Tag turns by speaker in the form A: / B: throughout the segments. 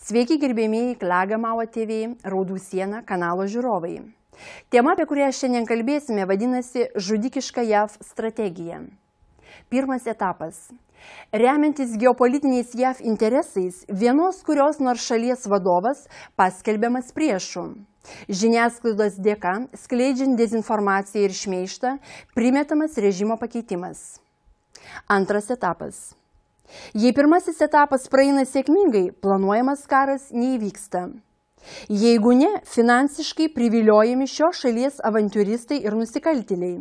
A: Sveiki gerbėmiai Klagamavo TV, Raudų siena kanalo žiūrovai. Tema, apie kurią šiandien kalbėsime, vadinasi žudikiška JAV strategija. Pirmas etapas. Remiantis geopolitiniais JAV interesais, vienos kurios nors šalies vadovas paskelbiamas priešų. Žiniasklaidos dėka, skleidžiant dezinformaciją ir šmeištą, primetamas režimo pakeitimas. Antras etapas. Jei pirmasis etapas praeina sėkmingai, planuojamas karas neįvyksta. Jeigu ne, finansiškai priviliojami šios šalies avantūristai ir nusikaltėliai,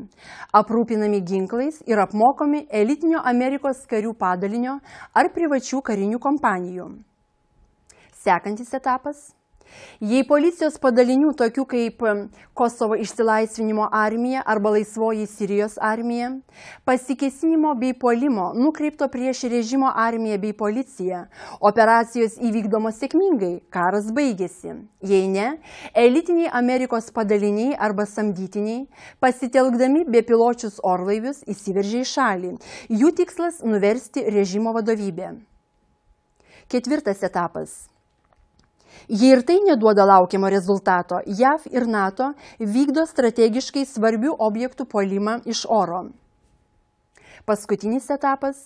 A: aprūpinami ginklais ir apmokomi elitinio Amerikos karių padalinio ar privačių karinių kompanijų. Sekantis etapas Jei policijos padalinių tokių kaip Kosovo išsilaisvinimo armija arba laisvoji Sirijos armija, pasikesinimo bei polimo nukreipto prieš režimo armiją bei policiją, operacijos įvykdomos sėkmingai, karas baigėsi. Jei ne, elitiniai Amerikos padaliniai arba samdytiniai, pasitelkdami bepiločius orlaivius, įsiveržė į šalį. Jų tikslas nuversti režimo vadovybę. Ketvirtas etapas Jei ir tai neduoda laukiamo rezultato, JAV ir NATO vykdo strategiškai svarbių objektų polimą iš oro. Paskutinis etapas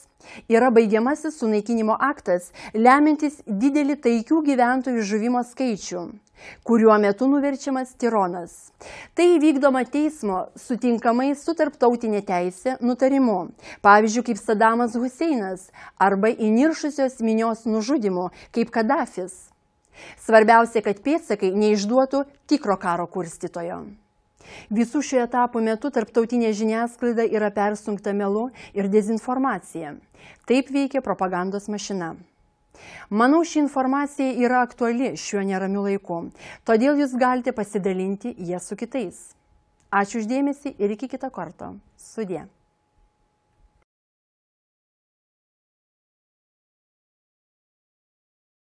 A: yra baigiamasis sunaikinimo aktas, lemintis didelį taikių gyventojų žuvimo skaičių, kuriuo metu nuverčiamas tironas. Tai vykdoma teismo sutinkamai su tarptautinė teisė nutarimu, pavyzdžiui, kaip Sadamas Huseinas arba įniršusios minios nužudimu, kaip Kadafis Svarbiausia, kad pėtsakai neišduotų tikro karo kurstytojo. Visų šių etapų metu tarptautinė žiniasklaida yra persunkta melu ir dezinformacija. Taip veikia propagandos mašina. Manau, ši informacija yra aktuali šiuo neramiu laiku, todėl jūs galite pasidalinti ją su kitais. Ačiū uždėmesi ir iki kito karto. Sudė.